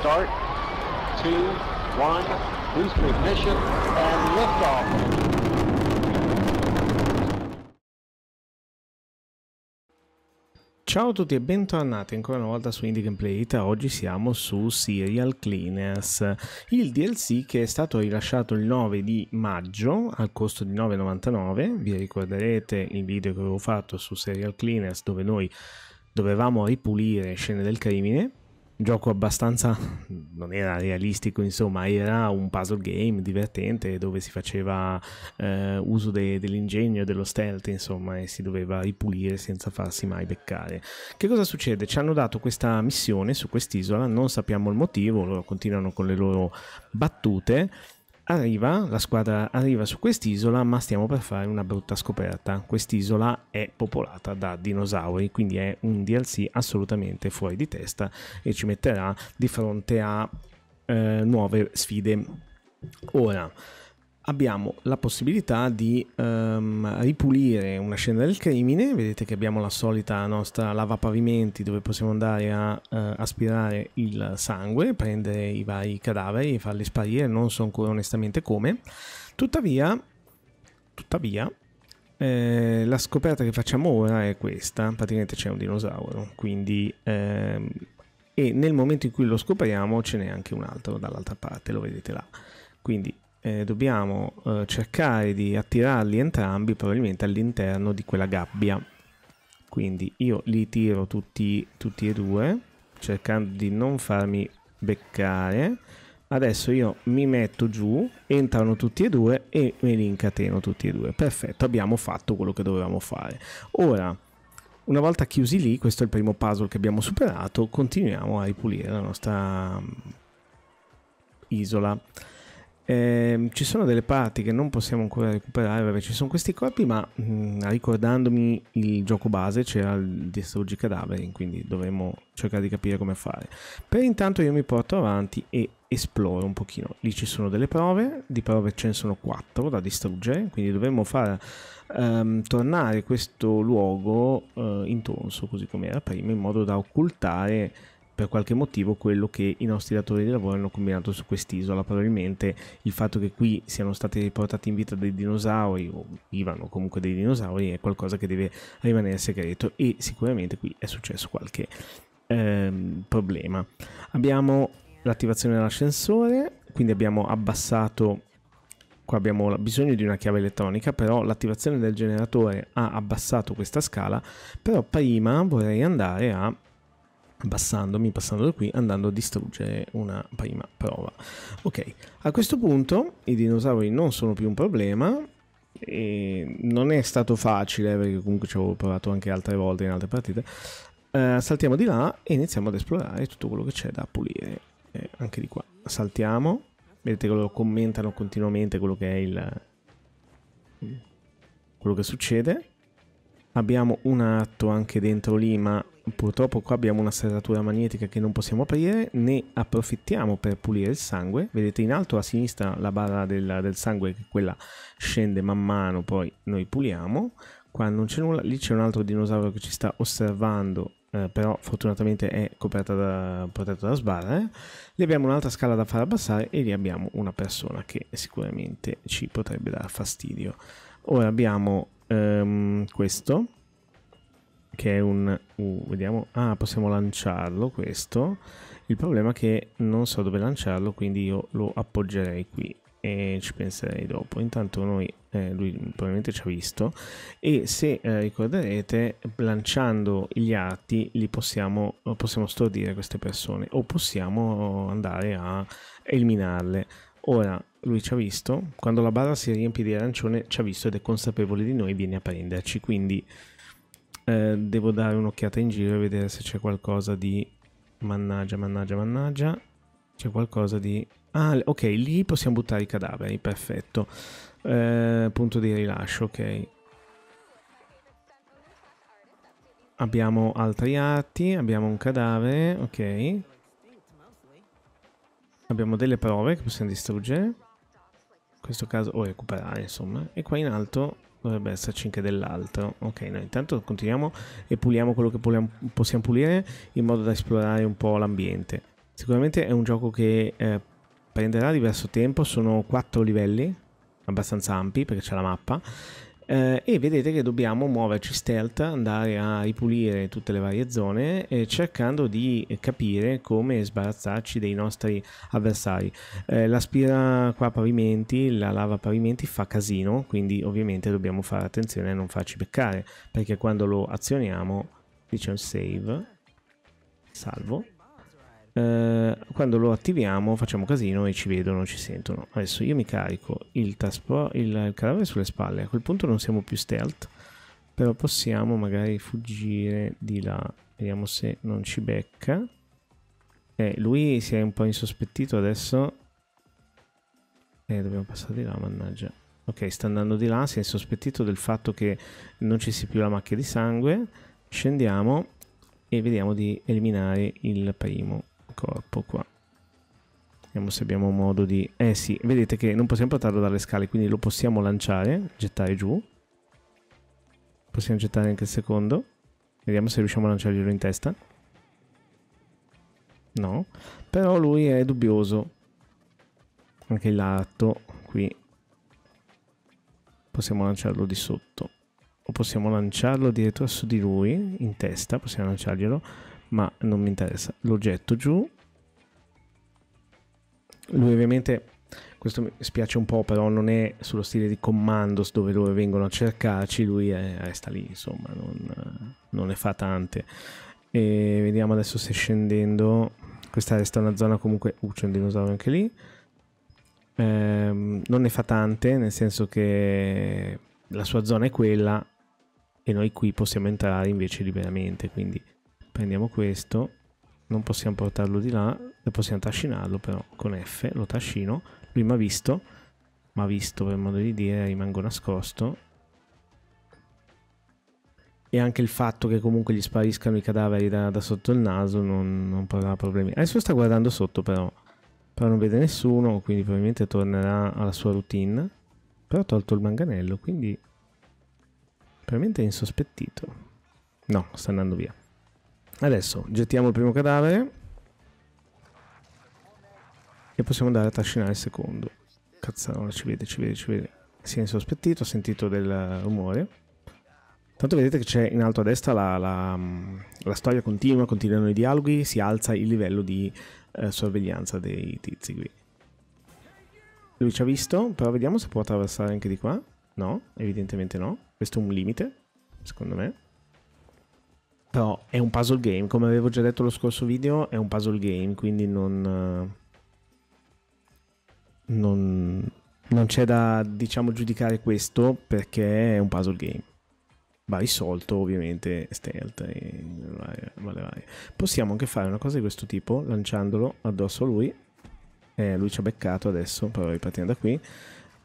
start, two, one, boost ignition, and liftoff. Ciao a tutti e bentornati ancora una volta su Indie Gameplay Ita. Oggi siamo su Serial Cleaners, il DLC che è stato rilasciato il 9 di maggio al costo di 9,99. Vi ricorderete il video che avevo fatto su Serial Cleaners dove noi dovevamo ripulire scene del crimine gioco abbastanza non era realistico insomma era un puzzle game divertente dove si faceva eh, uso de dell'ingegno e dello stealth insomma e si doveva ripulire senza farsi mai beccare che cosa succede? ci hanno dato questa missione su quest'isola non sappiamo il motivo loro continuano con le loro battute arriva, la squadra arriva su quest'isola, ma stiamo per fare una brutta scoperta. Quest'isola è popolata da dinosauri, quindi è un DLC assolutamente fuori di testa e ci metterà di fronte a eh, nuove sfide. Ora, abbiamo la possibilità di um, ripulire una scena del crimine, vedete che abbiamo la solita nostra lavapavimenti dove possiamo andare a uh, aspirare il sangue, prendere i vari cadaveri e farli sparire, non so ancora onestamente come, tuttavia, tuttavia eh, la scoperta che facciamo ora è questa, praticamente c'è un dinosauro, quindi ehm, e nel momento in cui lo scopriamo ce n'è anche un altro dall'altra parte, lo vedete là. Quindi eh, dobbiamo eh, cercare di attirarli entrambi probabilmente all'interno di quella gabbia. Quindi io li tiro tutti, tutti e due, cercando di non farmi beccare. Adesso io mi metto giù, entrano tutti e due e me li incateno tutti e due. Perfetto, abbiamo fatto quello che dovevamo fare. Ora, una volta chiusi lì, questo è il primo puzzle che abbiamo superato, continuiamo a ripulire la nostra mm, isola. Eh, ci sono delle parti che non possiamo ancora recuperare, vabbè, ci sono questi corpi, ma mh, ricordandomi il gioco base c'era il distruggi cadaveri, quindi dovremmo cercare di capire come fare. Per intanto io mi porto avanti e esploro un pochino. Lì ci sono delle prove, di prove ce ne sono 4 da distruggere, quindi dovremmo far um, tornare questo luogo uh, eh, intonso così come era prima, in modo da occultare per qualche motivo quello che i nostri datori di lavoro hanno combinato su quest'isola. Probabilmente il fatto che qui siano stati riportati in vita dei dinosauri, o vivano comunque dei dinosauri, è qualcosa che deve rimanere segreto e sicuramente qui è successo qualche ehm, problema. Abbiamo l'attivazione dell'ascensore, quindi abbiamo abbassato qua abbiamo bisogno di una chiave elettronica, però l'attivazione del generatore ha abbassato questa scala, però prima vorrei andare a passandomi, passando da qui, andando a distruggere una prima prova. Ok, a questo punto i dinosauri non sono più un problema, e non è stato facile perché comunque ci avevo provato anche altre volte in altre partite. Eh, saltiamo di là e iniziamo ad esplorare tutto quello che c'è da pulire. Eh, anche di qua saltiamo. Vedete che loro commentano continuamente quello che è il... quello che succede. Abbiamo un atto anche dentro lì, ma Purtroppo qua abbiamo una serratura magnetica che non possiamo aprire, ne approfittiamo per pulire il sangue. Vedete in alto a sinistra la barra del, del sangue, che quella scende man mano, poi noi puliamo. Qua non c'è nulla, lì c'è un altro dinosauro che ci sta osservando eh, però fortunatamente è coperta da, protetta da sbarre. Lì abbiamo un'altra scala da far abbassare e lì abbiamo una persona che sicuramente ci potrebbe dar fastidio. Ora abbiamo ehm, questo che è un... Uh, vediamo... Ah, possiamo lanciarlo questo. Il problema è che non so dove lanciarlo, quindi io lo appoggerei qui e ci penserei dopo. Intanto noi, eh, lui probabilmente ci ha visto e se eh, ricorderete lanciando gli arti li possiamo, possiamo stordire queste persone o possiamo andare a eliminarle. Ora lui ci ha visto, quando la barra si riempie di arancione ci ha visto ed è consapevole di noi viene a prenderci, quindi eh, devo dare un'occhiata in giro e vedere se c'è qualcosa di... Mannaggia, mannaggia, mannaggia. C'è qualcosa di... Ah, ok, lì possiamo buttare i cadaveri, perfetto. Eh, punto di rilascio, ok. Abbiamo altri arti, abbiamo un cadavere, ok. Abbiamo delle prove che possiamo distruggere in questo caso o oh, recuperare insomma e qua in alto dovrebbe esserci anche dell'altro ok noi intanto continuiamo e puliamo quello che possiamo pulire in modo da esplorare un po' l'ambiente sicuramente è un gioco che eh, prenderà diverso tempo sono quattro livelli abbastanza ampi perché c'è la mappa eh, e vedete che dobbiamo muoverci stealth, andare a ripulire tutte le varie zone eh, cercando di capire come sbarazzarci dei nostri avversari. Eh, l'aspira qua pavimenti, la lava pavimenti fa casino, quindi ovviamente dobbiamo fare attenzione a non farci beccare perché quando lo azioniamo qui un save, salvo eh, quando lo attiviamo facciamo casino e ci vedono, ci sentono. Adesso io mi carico il, taspo, il, il cadavere sulle spalle, a quel punto non siamo più stealth, però possiamo magari fuggire di là, vediamo se non ci becca. Eh, lui si è un po' insospettito adesso. Eh, dobbiamo passare di là, mannaggia. Ok, sta andando di là, si è insospettito del fatto che non ci sia più la macchia di sangue. Scendiamo e vediamo di eliminare il primo corpo qua. Vediamo se abbiamo modo di... Eh sì, vedete che non possiamo portarlo dalle scale, quindi lo possiamo lanciare, gettare giù. Possiamo gettare anche il secondo. Vediamo se riusciamo a lanciarglielo in testa. No, però lui è dubbioso. Anche il lato qui. Possiamo lanciarlo di sotto. O possiamo lanciarlo dietro su di lui, in testa, possiamo lanciarglielo ma non mi interessa. Lo getto giù. Lui ovviamente, questo mi spiace un po', però non è sullo stile di Commandos dove loro vengono a cercarci, lui è, resta lì, insomma, non, non ne fa tante. E vediamo adesso se scendendo, questa resta una zona comunque... Uh, c'è un dinosauro anche lì. Ehm, non ne fa tante, nel senso che la sua zona è quella e noi qui possiamo entrare invece liberamente, quindi prendiamo questo, non possiamo portarlo di là, possiamo trascinarlo però con F, lo trascino, lui mi ha visto, mi ha visto per modo di dire, rimango nascosto. E anche il fatto che comunque gli spariscano i cadaveri da, da sotto il naso non, non porrà problemi. Adesso sta guardando sotto però, però non vede nessuno, quindi probabilmente tornerà alla sua routine. Però ha tolto il manganello, quindi probabilmente è insospettito. No, sta andando via. Adesso gettiamo il primo cadavere. E possiamo andare a trascinare il secondo. Cazzarola, ci vede, ci vede, ci vede. Si è insospettito, ha sentito del rumore. Tanto vedete che c'è in alto a destra la, la, mm, la, storia continua, continuano i dialoghi, si alza il livello di eh, sorveglianza dei tizi qui. Lui ci ha visto, però vediamo se può attraversare anche di qua. No, evidentemente no. Questo è un limite, secondo me. Però è un puzzle game, come avevo già detto lo scorso video, è un puzzle game, quindi non... Eh, non, non c'è da, diciamo, giudicare questo perché è un puzzle game. Va risolto, ovviamente, stealth e vale, vale. Possiamo anche fare una cosa di questo tipo, lanciandolo addosso a lui. Eh, lui ci ha beccato adesso, però ripartiamo da qui.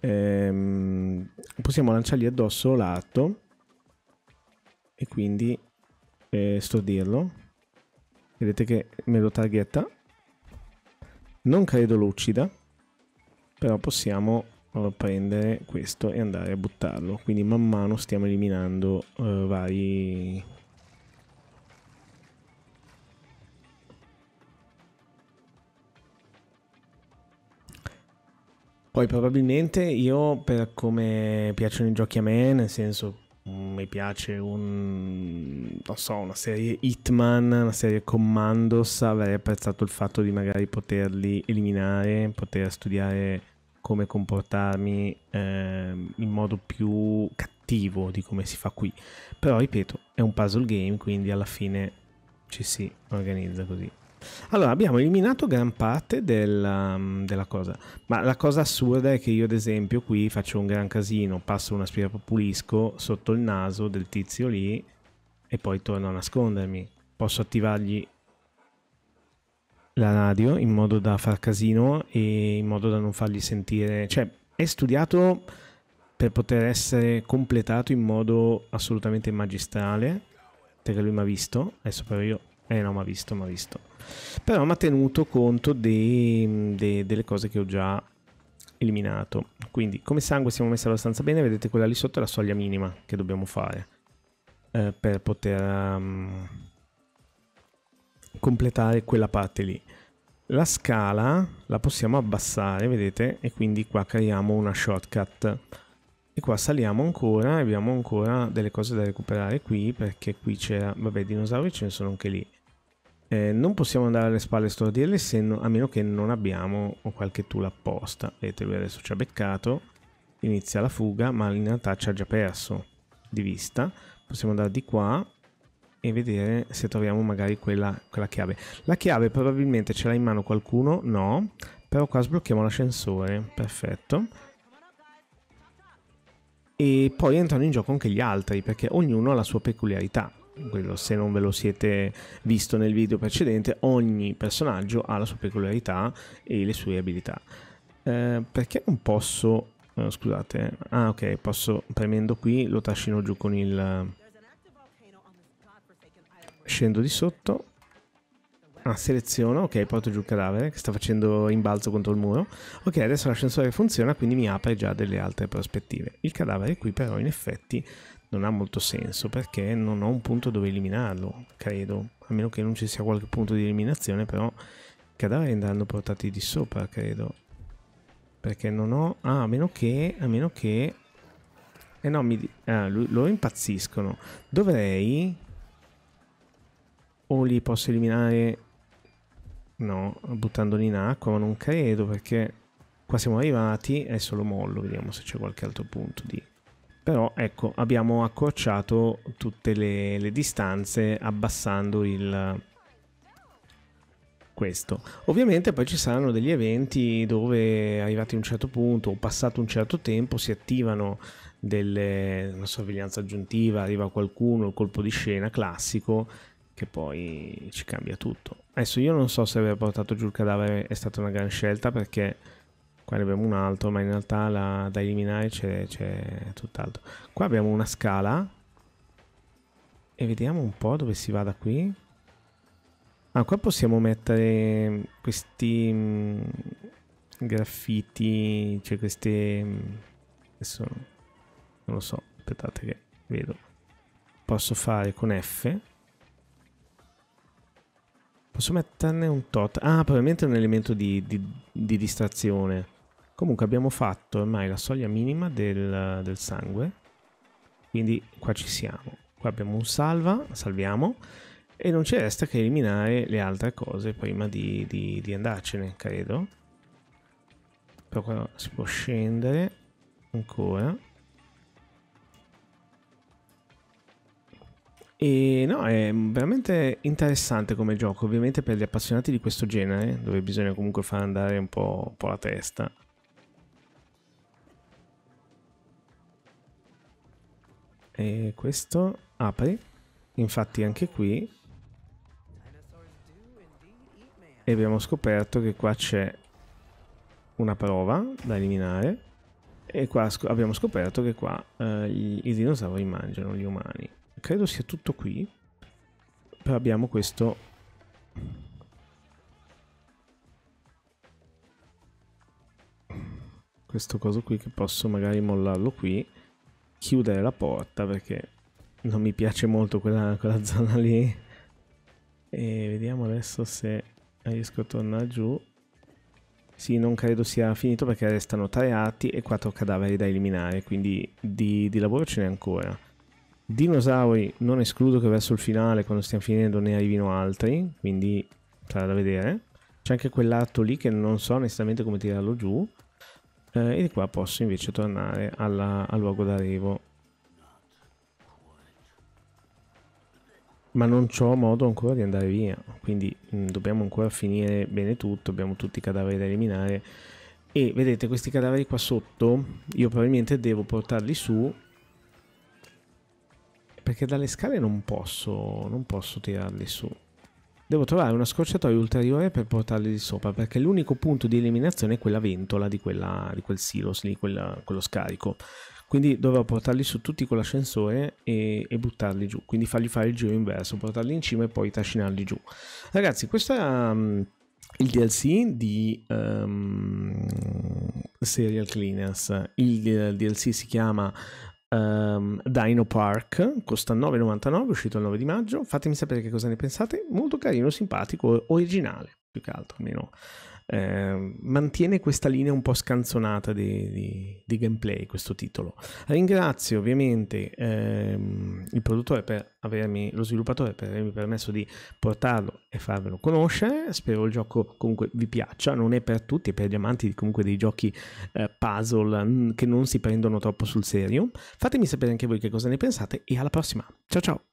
Ehm, possiamo lanciargli addosso l'arto e quindi eh, sto dirlo. Vedete che me lo targhetta. Non credo lucida, però possiamo eh, prendere questo e andare a buttarlo. Quindi man mano stiamo eliminando eh, vari Poi probabilmente io per come piacciono i giochi a me, nel senso mi piace un, non so, una serie Hitman, una serie Commandos, avrei apprezzato il fatto di magari poterli eliminare, poter studiare come comportarmi eh, in modo più cattivo di come si fa qui. Però ripeto, è un puzzle game, quindi alla fine ci si organizza così. Allora, abbiamo eliminato gran parte della, um, della, cosa, ma la cosa assurda è che io, ad esempio, qui faccio un gran casino, passo un aspirapapulisco sotto il naso del tizio lì e poi torno a nascondermi. Posso attivargli la radio in modo da far casino e in modo da non fargli sentire... Cioè, è studiato per poter essere completato in modo assolutamente magistrale, perché lui mi ha visto, adesso però io eh no, ma visto, ma visto. Però mi ha tenuto conto de, mm, de, delle cose che ho già eliminato. Quindi come sangue siamo messi abbastanza bene, vedete quella lì sotto è la soglia minima che dobbiamo fare eh, per poter um, completare quella parte lì. La scala la possiamo abbassare, vedete, e quindi qua creiamo una shortcut. E qua saliamo ancora e abbiamo ancora delle cose da recuperare qui perché qui c'era, vabbè, dinosauri ce ne sono anche lì. Eh, non possiamo andare alle spalle stordire se no, a meno che non abbiamo qualche tool apposta. Vedete, lui adesso ci ha beccato, inizia la fuga, ma in realtà ci ha già perso di vista. Possiamo andare di qua e vedere se troviamo magari quella, quella chiave. La chiave probabilmente ce l'ha in mano qualcuno, no, però qua sblocchiamo l'ascensore, perfetto. E poi entrano in gioco anche gli altri, perché ognuno ha la sua peculiarità quello se non ve lo siete visto nel video precedente, ogni personaggio ha la sua peculiarità e le sue abilità. Eh, perché non posso... Eh, scusate, ah ok, posso premendo qui lo trascino giù con il... Scendo di sotto. Ah, seleziono, ok, porto giù il cadavere che sta facendo imbalzo contro il muro. Ok, adesso l'ascensore funziona, quindi mi apre già delle altre prospettive. Il cadavere qui però in effetti non ha molto senso perché non ho un punto dove eliminarlo, credo, a meno che non ci sia qualche punto di eliminazione, però i cadaveri andranno portati di sopra, credo. Perché non ho... Ah, a meno che... A meno che... Eh no, mi... Ah, loro impazziscono. Dovrei... O li posso eliminare... No, buttandoli in acqua, ma non credo perché... Qua siamo arrivati, è solo mollo, vediamo se c'è qualche altro punto di però ecco abbiamo accorciato tutte le, le distanze abbassando il, questo. Ovviamente poi ci saranno degli eventi dove arrivati a un certo punto o passato un certo tempo si attivano delle una sorveglianza aggiuntiva, arriva qualcuno, il colpo di scena classico che poi ci cambia tutto. Adesso io non so se aver portato giù il cadavere è stata una gran scelta perché Qua ne abbiamo un altro, ma in realtà la, da eliminare c'è, c'è tutt'altro. Qua abbiamo una scala. E vediamo un po' dove si va da qui. Ah, qua possiamo mettere questi mh, mm, graffiti, cioè queste... Mh, mm, adesso non lo so, aspettate che vedo. Posso fare con F. Posso metterne un tot. Ah, probabilmente è un elemento di, di, di distrazione. Comunque abbiamo fatto ormai la soglia minima del, del sangue, quindi qua ci siamo. Qua abbiamo un salva, salviamo, e non ci resta che eliminare le altre cose prima di, di, di andarcene, credo. Però qua si può scendere ancora. E no, è veramente interessante come gioco, ovviamente per gli appassionati di questo genere, dove bisogna comunque far andare un po', un po la testa. E questo apri. Infatti anche qui. E abbiamo scoperto che qua c'è una prova da eliminare. E qua sc abbiamo scoperto che qua eh, i, dinosauri mangiano gli umani. Credo sia tutto qui. Però abbiamo questo questo coso qui che posso magari mollarlo qui chiudere la porta perché non mi piace molto quella, quella zona lì. E vediamo adesso se riesco a tornare giù. Sì, non credo sia finito perché restano tre arti e quattro cadaveri da eliminare, quindi di, di lavoro ce n'è ancora. Dinosauri non escludo che verso il finale, quando stiamo finendo, ne arrivino altri, quindi sarà da vedere. C'è anche quell'arto lì che non so onestamente come tirarlo giù eh, e qua posso invece tornare alla, al luogo d'arrivo ma non ho modo ancora di andare via quindi mh, mm, dobbiamo ancora finire bene tutto abbiamo tutti i cadaveri da eliminare e vedete questi cadaveri qua sotto io probabilmente devo portarli su perché dalle scale non posso non posso tirarli su Devo trovare una scorciatoia ulteriore per portarli di sopra, perché l'unico punto di eliminazione è quella ventola di, quella, di quel silos lì, quella, quello scarico. Quindi dovrò portarli su tutti con l'ascensore e, e, buttarli giù, quindi fargli fare il giro inverso, portarli in cima e poi trascinarli giù. Ragazzi, questo era um, mm, il DLC di um, Serial Cleaners. Il, il eh, DLC si chiama um, Dino Park, costa 9,99, è uscito il 9 di maggio, fatemi sapere che cosa ne pensate, molto carino, simpatico, originale, più che altro, almeno Ehm, mantiene questa linea un po' scanzonata di, di, di gameplay, questo titolo. Ringrazio ovviamente ehm, il produttore per avermi, lo sviluppatore per avermi permesso di portarlo e farvelo conoscere. Spero il gioco comunque vi piaccia, non è per tutti, è per gli amanti comunque dei giochi eh, puzzle che non si prendono troppo sul serio. Fatemi sapere anche voi che cosa ne pensate e alla prossima. Ciao ciao!